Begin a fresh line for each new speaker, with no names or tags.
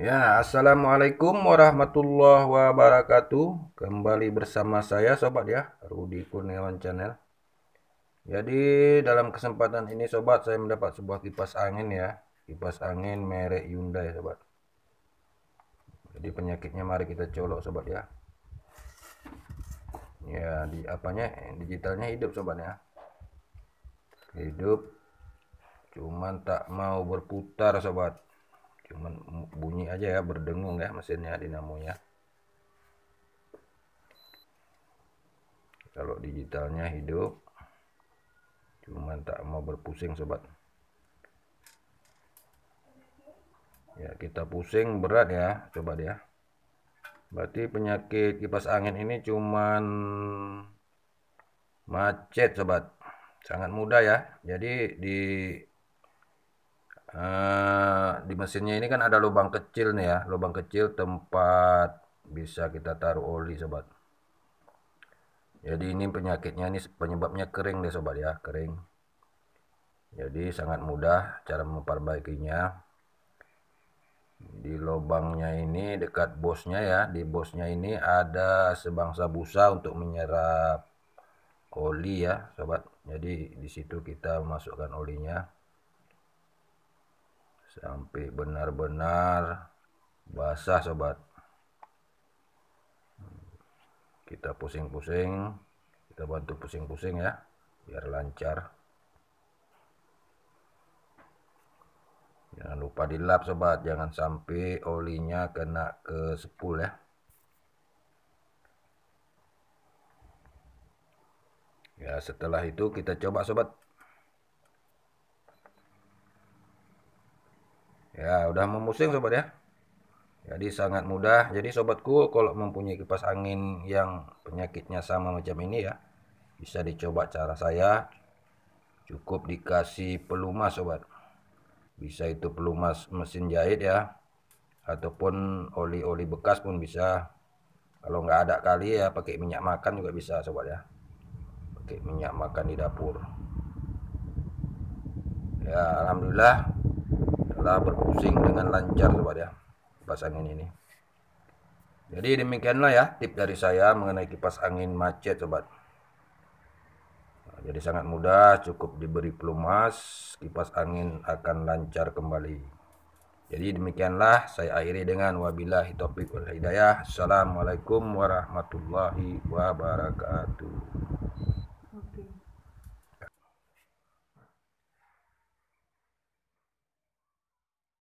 Ya, Assalamualaikum warahmatullahi wabarakatuh. Kembali bersama saya sobat ya, Rudi Kurniawan Channel. Jadi dalam kesempatan ini sobat saya mendapat sebuah kipas angin ya. Kipas angin merek Hyundai sobat. Jadi penyakitnya mari kita colok sobat ya. Ya, di apanya digitalnya hidup sobat ya. Hidup cuman tak mau berputar sobat cuman bunyi aja ya berdengung ya mesinnya dinamonya kalau digitalnya hidup cuman tak mau berpusing sobat ya kita pusing berat ya coba ya berarti penyakit kipas angin ini cuman macet sobat sangat mudah ya jadi di uh, di mesinnya ini kan ada lubang kecil nih ya lubang kecil tempat bisa kita taruh oli sobat jadi ini penyakitnya ini penyebabnya kering deh sobat ya kering jadi sangat mudah cara memperbaikinya di lubangnya ini dekat bosnya ya di bosnya ini ada sebangsa busa untuk menyerap oli ya sobat jadi di situ kita masukkan olinya sampai benar-benar basah sobat kita pusing-pusing kita bantu pusing-pusing ya biar lancar jangan lupa dilap sobat jangan sampai olinya kena ke sepul ya ya setelah itu kita coba sobat Ya, udah memusing sobat ya. Jadi sangat mudah. Jadi sobatku kalau mempunyai kipas angin yang penyakitnya sama macam ini ya, bisa dicoba cara saya. Cukup dikasih pelumas sobat. Bisa itu pelumas mesin jahit ya, ataupun oli-oli bekas pun bisa. Kalau nggak ada kali ya pakai minyak makan juga bisa sobat ya. Pakai minyak makan di dapur. Ya alhamdulillah lah berpusing dengan lancar sobat ya kipas angin ini jadi demikianlah ya tip dari saya mengenai kipas angin macet sobat jadi sangat mudah cukup diberi pelumas kipas angin akan lancar kembali jadi demikianlah saya akhiri dengan wabillahi taufiq wal hidayah assalamualaikum warahmatullahi wabarakatuh